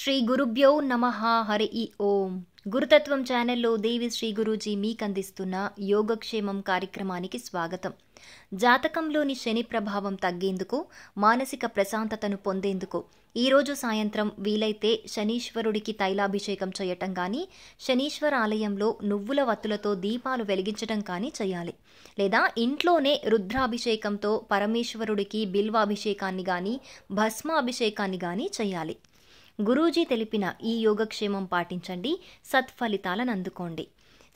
శ్రీ గురుభ్యో నమ హరి ఈ ఓం గురుతత్వం ఛానల్లో దేవి శ్రీ గురూజీ మీకు అందిస్తున్న యోగక్షేమం కార్యక్రమానికి స్వాగతం జాతకంలోని శని ప్రభావం తగ్గేందుకు మానసిక ప్రశాంతతను పొందేందుకు ఈరోజు సాయంత్రం వీలైతే శనీశ్వరుడికి తైలాభిషేకం చేయటం కానీ శనీశ్వర ఆలయంలో నువ్వుల వత్తులతో దీపాలు వెలిగించటం కానీ చేయాలి లేదా ఇంట్లోనే రుద్రాభిషేకంతో పరమేశ్వరుడికి బిల్వాభిషేకాన్ని కానీ భస్మాభిషేకాన్ని కానీ చేయాలి గురూజీ తెలిపిన ఈ యోగక్షేమం పాటించండి సత్ఫలితాలను అందుకోండి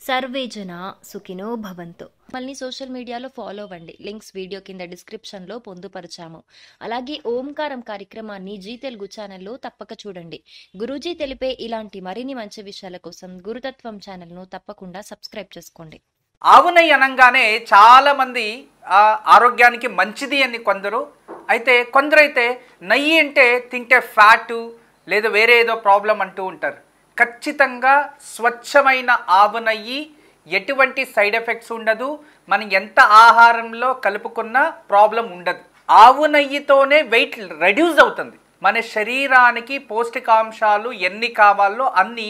సర్వే జన సుఖినో భవంతు మళ్ళీ సోషల్ మీడియాలో ఫాలో అవ్వండి లింక్స్ వీడియో కింద డిస్క్రిప్షన్లో పొందుపరచాము అలాగే ఓంకారం కార్యక్రమాన్ని జీ తెలుగు ఛానల్లో తప్పక చూడండి గురూజీ తెలిపే ఇలాంటి మరిన్ని మంచి విషయాల కోసం గురుతత్వం ఛానల్ను తప్పకుండా సబ్స్క్రైబ్ చేసుకోండి ఆవునై అనగానే చాలామంది ఆరోగ్యానికి మంచిది అని కొందరు అయితే కొందరైతే నెయ్యి అంటే తింటే ఫ్యాటు లేదా వేరే ఏదో ప్రాబ్లం అంటూ ఉంటారు ఖచ్చితంగా స్వచ్ఛమైన ఆవు నెయ్యి ఎటువంటి సైడ్ ఎఫెక్ట్స్ ఉండదు మనం ఎంత ఆహారంలో కలుపుకున్నా ప్రాబ్లం ఉండదు ఆవు నెయ్యితోనే వెయిట్ రెడ్యూస్ అవుతుంది మన శరీరానికి పౌష్టికాంశాలు ఎన్ని కావాలో అన్నీ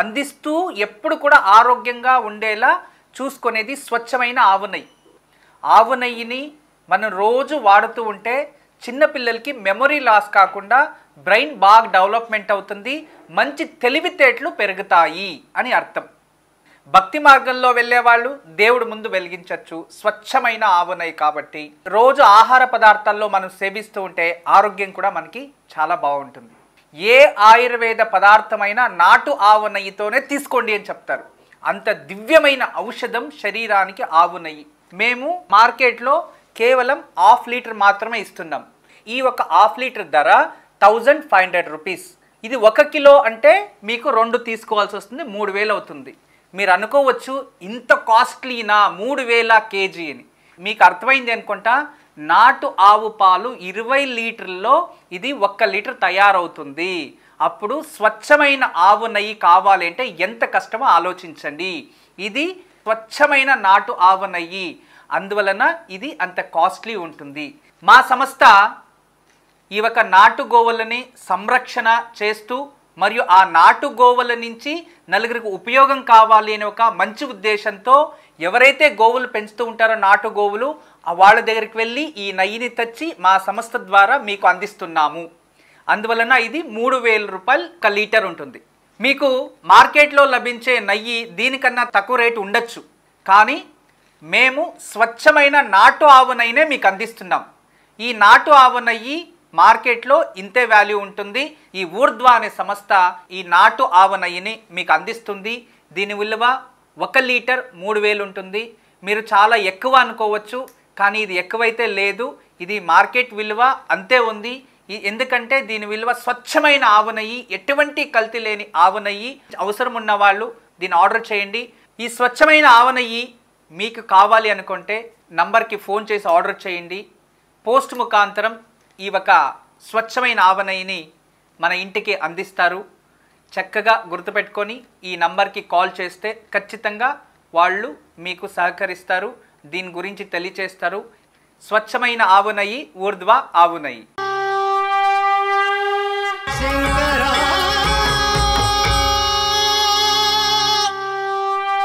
అందిస్తూ ఎప్పుడు కూడా ఆరోగ్యంగా ఉండేలా చూసుకునేది స్వచ్ఛమైన ఆవు నెయ్యి ఆవు నెయ్యిని మనం రోజు వాడుతూ ఉంటే చిన్నపిల్లలకి మెమొరీ లాస్ కాకుండా బ్రెయిన్ బాగా డెవలప్మెంట్ అవుతుంది మంచి తెలివితేటలు పెరుగుతాయి అని అర్థం భక్తి మార్గంలో వెళ్ళేవాళ్ళు దేవుడు ముందు వెలిగించవచ్చు స్వచ్ఛమైన ఆవునై కాబట్టి రోజు ఆహార పదార్థాల్లో మనం సేవిస్తూ ఉంటే ఆరోగ్యం కూడా మనకి చాలా బాగుంటుంది ఏ ఆయుర్వేద పదార్థమైనా నాటు ఆవు నెయ్యితోనే తీసుకోండి అని చెప్తారు అంత దివ్యమైన ఔషధం శరీరానికి ఆవు నెయ్యి మేము మార్కెట్లో కేవలం హాఫ్ లీటర్ మాత్రమే ఇస్తున్నాం ఈ ఒక హాఫ్ లీటర్ ధర థౌజండ్ ఫైవ్ హండ్రెడ్ రూపీస్ ఇది ఒక కిలో అంటే మీకు రెండు తీసుకోవాల్సి వస్తుంది మూడు వేలు అవుతుంది మీరు అనుకోవచ్చు ఇంత కాస్ట్లీనా మూడు వేల కేజీ అని మీకు అర్థమైంది అనుకుంటా నాటు ఆవు పాలు ఇరవై లీటర్లో ఇది ఒక్క లీటర్ తయారవుతుంది అప్పుడు స్వచ్ఛమైన ఆవు నెయ్యి కావాలి అంటే ఎంత కష్టమో ఆలోచించండి ఇది స్వచ్ఛమైన నాటు ఆవు నెయ్యి అందువలన ఇది అంత కాస్ట్లీ ఉంటుంది మా సంస్థ ఈ యొక్క గోవులని సంరక్షణ చేస్తూ మరియు ఆ నాటు గోవుల నుంచి నలుగురికి ఉపయోగం కావాలి అనే ఒక మంచి ఉద్దేశంతో ఎవరైతే గోవులు పెంచుతూ ఉంటారో నాటు గోవులు వాళ్ళ దగ్గరికి వెళ్ళి ఈ నయ్యిని తెచ్చి మా సంస్థ ద్వారా మీకు అందిస్తున్నాము అందువలన ఇది మూడు వేల రూపాయలు ఒక లీటర్ ఉంటుంది మీకు మార్కెట్లో లభించే నయ్యి దీనికన్నా తక్కువ రేటు ఉండొచ్చు కానీ మేము స్వచ్ఛమైన నాటు ఆవు నయ్యనే మీకు అందిస్తున్నాం ఈ నాటు ఆవు నయ్యి మార్కెట్లో ఇంతే వాల్యూ ఉంటుంది ఈ ఊర్ధ్వ అనే సంస్థ ఈ నాటు ఆవనయ్యని మీకు అందిస్తుంది దీని విలువ ఒక లీటర్ మూడు వేలు ఉంటుంది మీరు చాలా ఎక్కువ అనుకోవచ్చు కానీ ఇది ఎక్కువైతే లేదు ఇది మార్కెట్ విలువ అంతే ఉంది ఎందుకంటే దీని విలువ స్వచ్ఛమైన ఆవునయ్యి ఎటువంటి కల్తీ లేని ఆవునయ్యి అవసరం ఉన్న వాళ్ళు దీన్ని ఆర్డర్ చేయండి ఈ స్వచ్ఛమైన ఆవునయ్యి మీకు కావాలి అనుకుంటే నంబర్కి ఫోన్ చేసి ఆర్డర్ చేయండి పోస్ట్ ముఖాంతరం ఈ ఒక స్వచ్ఛమైన ఆవనయ్యని మన ఇంటికి అందిస్తారు చక్కగా గుర్తుపెట్టుకొని ఈ నంబర్కి కాల్ చేస్తే ఖచ్చితంగా వాళ్ళు మీకు సహకరిస్తారు దీని గురించి తెలియచేస్తారు స్వచ్ఛమైన ఆవునయి ఊర్ధ్వ ఆవునయి